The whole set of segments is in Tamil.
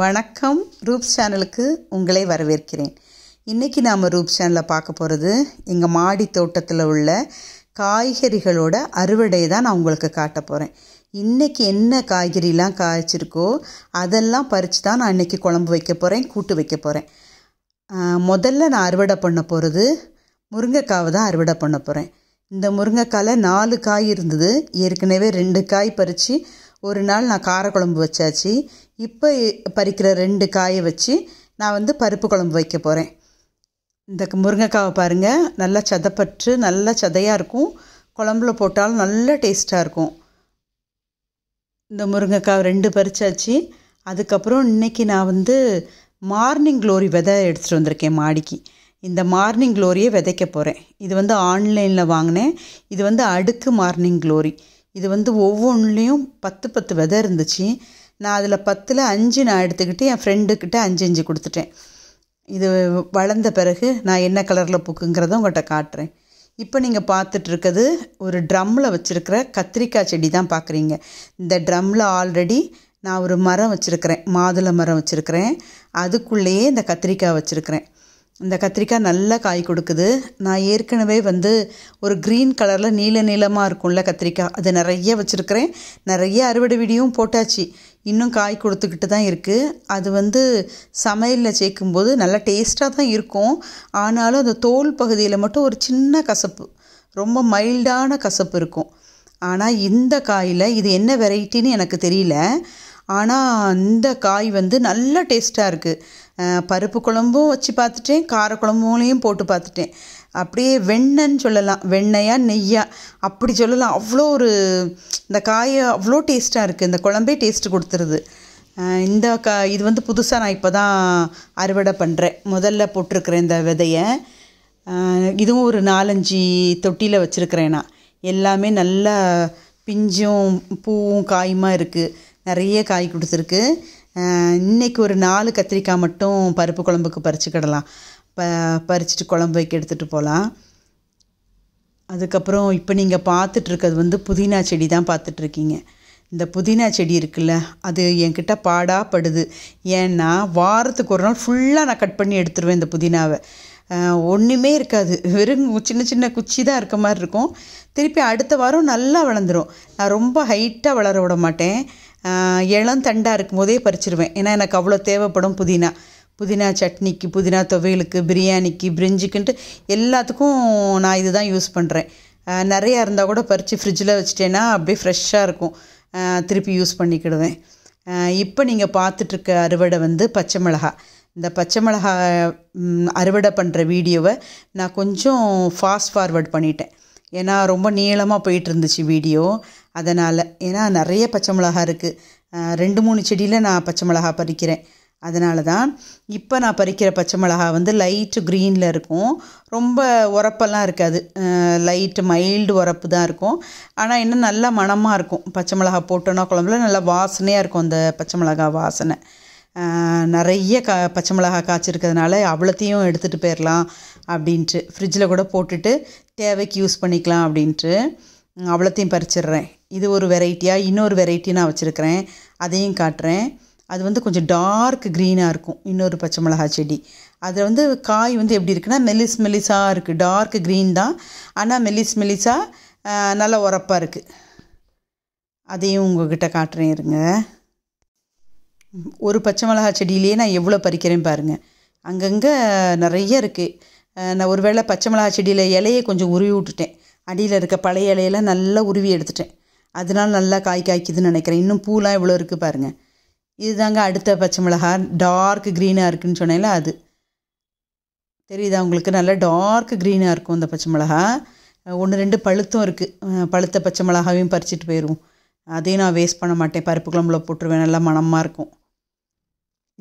வணக்கம் ரூப்ஸ் சேனலுக்கு உங்களை வரவேற்கிறேன் இன்றைக்கி நாம் ரூப்ஸ் சேனலில் பார்க்க போகிறது எங்கள் மாடி தோட்டத்தில் உள்ள காய்கறிகளோட அறுவடை தான் நான் உங்களுக்கு காட்ட போகிறேன் இன்றைக்கி என்ன காய்கறிலாம் காய்ச்சிருக்கோ அதெல்லாம் பறித்து தான் நான் இன்றைக்கி குழம்பு வைக்க போகிறேன் கூட்டு வைக்க போகிறேன் முதல்ல நான் அறுவடை பண்ண போகிறது முருங்கைக்காவை தான் அறுவடை பண்ண போகிறேன் இந்த முருங்கைக்காயில் நாலு காய் இருந்தது ஏற்கனவே ரெண்டு காய் பறித்து ஒரு நாள் நான் காரக்குழம்பு வச்சாச்சு இப்போ பறிக்கிற ரெண்டு காயை வச்சு நான் வந்து பருப்பு குழம்பு வைக்க போகிறேன் இந்த முருங்கைக்காவை பாருங்கள் நல்லா சதப்பற்று நல்லா சதையாக இருக்கும் குழம்புல போட்டாலும் நல்ல டேஸ்ட்டாக இருக்கும் இந்த முருங்கைக்காய் ரெண்டு பறிச்சாச்சு அதுக்கப்புறம் இன்றைக்கி நான் வந்து மார்னிங் க்ளோரி விதை எடுத்துகிட்டு வந்திருக்கேன் மாடிக்கு இந்த மார்னிங் க்ளோரியை விதைக்க போகிறேன் இது வந்து ஆன்லைனில் வாங்கினேன் இது வந்து அடுக்கு மார்னிங் க்ளோரி இது வந்து ஒவ்வொன்றுலேயும் பத்து பத்து விதை இருந்துச்சு நான் அதில் பத்தில் அஞ்சு நான் எடுத்துக்கிட்டு என் ஃப்ரெண்டுக்கிட்ட அஞ்சு அஞ்சு கொடுத்துட்டேன் இது வளர்ந்த பிறகு நான் என்ன கலரில் பூக்குங்கிறத உங்கள்கிட்ட காட்டுறேன் இப்போ நீங்கள் பார்த்துட்ருக்கிறது ஒரு ட்ரம்மில் வச்சுருக்கிற கத்திரிக்காய் செடி தான் பார்க்குறீங்க இந்த ட்ரம்மில் ஆல்ரெடி நான் ஒரு மரம் வச்சுருக்கிறேன் மாதுளை மரம் வச்சுருக்கிறேன் அதுக்குள்ளேயே இந்த கத்திரிக்காய் வச்சுருக்கிறேன் இந்த கத்திரிக்காய் நல்லா காய் கொடுக்குது நான் ஏற்கனவே வந்து ஒரு க்ரீன் கலரில் நீல நீளமாக இருக்கும்ல கத்திரிக்காய் அது நிறைய வச்சுருக்கிறேன் நிறைய அறுவடை வீடியும் போட்டாச்சு இன்னும் காய் கொடுத்துக்கிட்டு தான் இருக்குது அது வந்து சமையலில் சேர்க்கும்போது நல்லா டேஸ்ட்டாக தான் இருக்கும் ஆனாலும் அந்த தோல் பகுதியில் மட்டும் ஒரு சின்ன கசப்பு ரொம்ப மைல்டான கசப்பு இருக்கும் ஆனால் இந்த காயில் இது என்ன வெரைட்டின்னு எனக்கு தெரியல ஆனால் இந்த காய் வந்து நல்ல டேஸ்ட்டாக இருக்குது பருப்பு குழம்பும் வச்சு பார்த்துட்டேன் காரக்குழம்புலையும் போட்டு பார்த்துட்டேன் அப்படியே வெண்ணன்னு சொல்லலாம் வெண்ணையாக நெய்யாக அப்படி சொல்லலாம் அவ்வளோ ஒரு இந்த காயை அவ்வளோ டேஸ்ட்டாக இருக்குது இந்த குழம்பே டேஸ்ட்டு கொடுத்துருது இந்த கா இது வந்து புதுசாக நான் இப்போ தான் அறுவடை பண்ணுறேன் முதல்ல போட்டிருக்கிறேன் இந்த விதையை இதுவும் ஒரு நாலஞ்சு தொட்டியில் வச்சுருக்கிறேன் நான் எல்லாமே நல்லா பிஞ்சும் பூவும் காயுமா இருக்குது நிறைய காய் கொடுத்துருக்கு இன்றைக்கி ஒரு நாலு கத்திரிக்காய் மட்டும் பருப்பு குழம்புக்கு பறிச்சுக்கிடலாம் ப பறிச்சுட்டு குழம்பு வைக்க எடுத்துகிட்டு போகலாம் அதுக்கப்புறம் இப்போ நீங்கள் பார்த்துட்ருக்கிறது வந்து புதினா செடி தான் பார்த்துட்ருக்கீங்க இந்த புதினா செடி இருக்குல்ல அது என்கிட்ட பாடாப்படுது ஏன்னா வாரத்துக்கு ஒரு நாள் ஃபுல்லாக நான் கட் பண்ணி எடுத்துருவேன் இந்த புதினாவை ஒன்றுமே இருக்காது வெறும் சின்ன சின்ன குச்சி தான் இருக்க மாதிரி இருக்கும் திருப்பி அடுத்த வாரம் நல்லா வளர்ந்துடும் நான் ரொம்ப ஹைட்டாக வளர விட மாட்டேன் இளம் தண்டாக இருக்கும் போதே பறிச்சிருவேன் ஏன்னா எனக்கு அவ்வளோ தேவைப்படும் புதினா புதினா சட்னிக்கு புதினா துவையலுக்கு பிரியாணிக்கு பிரிஞ்சுக்குன்ட்டு எல்லாத்துக்கும் நான் இது தான் யூஸ் பண்ணுறேன் நிறையா இருந்தால் கூட பறித்து ஃப்ரிட்ஜில் வச்சுட்டேன்னா அப்படியே ஃப்ரெஷ்ஷாக இருக்கும் திருப்பி யூஸ் பண்ணிக்கிடுவேன் இப்போ நீங்கள் பார்த்துட்ருக்க அறுவடை வந்து பச்சை மிளகா இந்த பச்சை மிளகா அறுவடை பண்ணுற வீடியோவை நான் கொஞ்சம் ஃபாஸ்ட் ஃபார்வர்ட் பண்ணிட்டேன் ஏன்னா ரொம்ப நீளமாக போயிட்டு இருந்துச்சு வீடியோ அதனால் ஏன்னா நிறைய பச்சை மிளகா இருக்குது ரெண்டு மூணு செடியில் நான் பச்சை மிளகா பறிக்கிறேன் அதனால தான் இப்போ நான் பறிக்கிற பச்சை மிளகா வந்து லைட்டு க்ரீனில் இருக்கும் ரொம்ப உரப்பெல்லாம் இருக்காது லைட்டு மைல்டு உரப்பு தான் இருக்கும் ஆனால் இன்னும் நல்லா மணமாக இருக்கும் பச்சை மிளகா போட்டோன்னா குழம்புல நல்லா வாசனையாக இருக்கும் அந்த பச்சை மிளகா வாசனை நிறைய கா பச்சை மிளகா காய்ச்சிருக்கிறதுனால அவ்வளோத்தையும் எடுத்துகிட்டு போயிடலாம் அப்படின்ட்டு ஃப்ரிட்ஜில் கூட போட்டுட்டு தேவைக்கு யூஸ் பண்ணிக்கலாம் அப்படின்ட்டு அவ்வளோத்தையும் பறிச்சிடுறேன் இது ஒரு வெரைட்டியாக இன்னொரு வெரைட்டி நான் வச்சுருக்கிறேன் அதையும் காட்டுறேன் அது வந்து கொஞ்சம் டார்க் க்ரீனாக இருக்கும் இன்னொரு பச்சை மிளகா செடி அதில் வந்து காய் வந்து எப்படி இருக்குன்னா மெலிஸ் மெலிஸாக இருக்குது டார்க் க்ரீன் தான் ஆனால் மெலிஸ் மெலிஸாக நல்லா உரப்பாக இருக்குது அதையும் உங்கள்கிட்ட காட்டுறேன் இருங்க ஒரு பச்சை மிளகா செடியிலேயே நான் எவ்வளோ பறிக்கிறேன் பாருங்கள் அங்கங்கே நிறைய இருக்குது நான் ஒரு வேளை பச்சை மிளகா செடியில் இலையை கொஞ்சம் உருவி விட்டுட்டேன் அடியில் இருக்க பழைய இலையெல்லாம் நல்லா உருவி எடுத்துட்டேன் அதனால் நல்லா காய் காய்க்குதுன்னு நினைக்கிறேன் இன்னும் பூலாம் இவ்வளோ இருக்குது பாருங்கள் இதுதாங்க அடுத்த பச்சை மிளகா டார்க் க்ரீனாக இருக்குதுன்னு சொன்னேன்ல அது தெரியுதா உங்களுக்கு நல்லா டார்க் க்ரீனாக இருக்கும் இந்த பச்சை மிளகா ஒன்று ரெண்டு பழுத்தும் இருக்குது பழுத்த பச்சை மிளகாவையும் பறிச்சிட்டு போயிடுவோம் அதையும் நான் வேஸ்ட் பண்ண மாட்டேன் பருப்பு குழம்புல போட்டுருவேன் நல்லா மனமாக இருக்கும்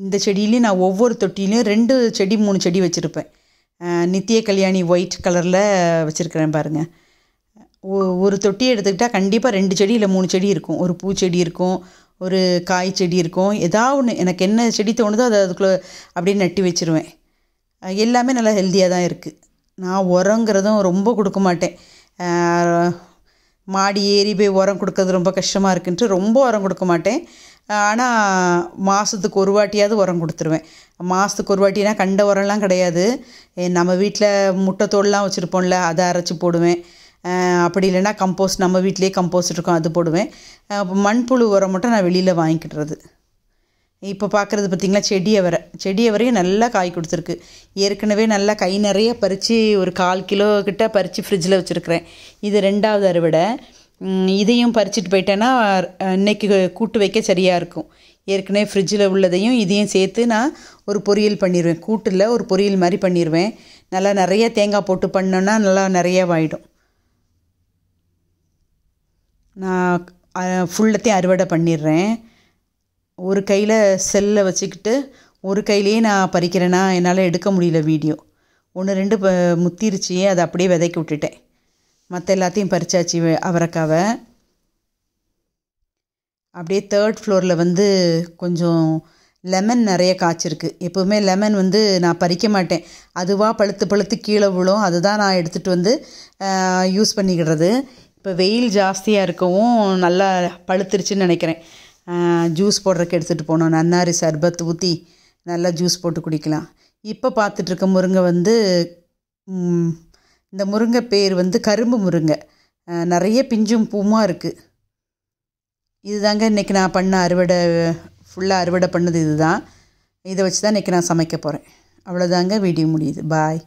இந்த செடியிலையும் நான் ஒவ்வொரு தொட்டிலையும் ரெண்டு செடி மூணு செடி வச்சுருப்பேன் நித்திய கல்யாணி ஒயிட் கலரில் வச்சுருக்கிறேன் பாருங்கள் ஒரு தொட்டியை எடுத்துக்கிட்டால் கண்டிப்பாக ரெண்டு செடி இல்லை மூணு செடி இருக்கும் ஒரு பூச்செடி இருக்கும் ஒரு காய் செடி இருக்கும் ஏதாவது ஒன்று எனக்கு என்ன செடி தோணுதோ அதை அதுக்குள்ளே அப்படியே நட்டி வச்சுருவேன் எல்லாமே நல்லா ஹெல்த்தியாக தான் இருக்குது நான் உரங்கிறதும் ரொம்ப கொடுக்க மாட்டேன் மாடி ஏறி போய் உரம் கொடுக்கறது ரொம்ப கஷ்டமாக இருக்குன்ட்டு ரொம்ப உரம் கொடுக்க மாட்டேன் ஆனால் மாதத்துக்கு ஒரு வாட்டியாவது உரம் கொடுத்துருவேன் மாதத்துக்கு ஒரு வாட்டினா கண்ட உரம்லாம் கிடையாது நம்ம வீட்டில் முட்டைத்தோல்லாம் வச்சுருப்போம்ல அதை அரைச்சி போடுவேன் அப்படி இல்லைன்னா கம்போஸ்ட் நம்ம வீட்டிலே கம்போஸ்ட் இருக்கும் அது போடுவேன் மண்புழு உரம் மட்டும் நான் வெளியில் வாங்கிக்கிட்டுறது இப்போ பார்க்குறது பார்த்திங்களா செடியை வர செடியை வரையும் நல்லா காய் கொடுத்துருக்கு ஏற்கனவே நல்லா கை நிறைய பறித்து ஒரு கால் கிலோ கிட்ட பறித்து ஃப்ரிட்ஜில் வச்சுருக்கிறேன் இது ரெண்டாவது அறுவடை இதையும் பறிச்சுட்டு போயிட்டேன்னா இன்றைக்கி கூட்டு வைக்க சரியாக இருக்கும் ஏற்கனவே ஃப்ரிட்ஜில் உள்ளதையும் இதையும் சேர்த்து நான் ஒரு பொரியல் பண்ணிடுவேன் கூட்டில் ஒரு பொரியல் மாதிரி பண்ணிடுவேன் நல்லா நிறைய தேங்காய் போட்டு பண்ணோன்னா நல்லா நிறையா வாயிடும் நான் ஃபுல்லத்தையும் அறுவடை பண்ணிடுறேன் ஒரு கையில் செல்லை வச்சுக்கிட்டு ஒரு கையிலேயே நான் பறிக்கிறேன்னா என்னால் எடுக்க முடியல வீடியோ ஒன்று ரெண்டு ப முத்திருச்சு அதை அப்படியே விதைக்கி விட்டுட்டேன் மற்ற எல்லாத்தையும் பறிச்சாச்சு அவரைக்காவை அப்படியே தேர்ட் ஃப்ளோரில் வந்து கொஞ்சம் லெமன் நிறைய காய்ச்சிருக்கு எப்போவுமே லெமன் வந்து நான் பறிக்க மாட்டேன் அதுவாக பழுத்து பழுத்து கீழே விழும் அதுதான் நான் எடுத்துகிட்டு வந்து யூஸ் பண்ணிக்கிடுறது இப்போ வெயில் ஜாஸ்தியாக இருக்கவும் நல்லா பழுத்துருச்சுன்னு நினைக்கிறேன் ஜூஸ் போடுறதுக்கு எடுத்துகிட்டு போனோம் நன்னாரி சர்பத் ஊற்றி நல்லா ஜூஸ் போட்டு குடிக்கலாம் இப்போ பார்த்துட்ருக்க முருங்கை வந்து இந்த முருங்கை பேர் வந்து கரும்பு முருங்கை நிறைய பிஞ்சும் பூமா இருக்குது இது தாங்க இன்றைக்கி நான் பண்ண அறுவடை ஃபுல்லாக அறுவடை பண்ணது இது தான் இதை வச்சு தான் இன்றைக்கி நான் சமைக்க போகிறேன் அவ்வளோதாங்க வீடியோ முடியுது பாய்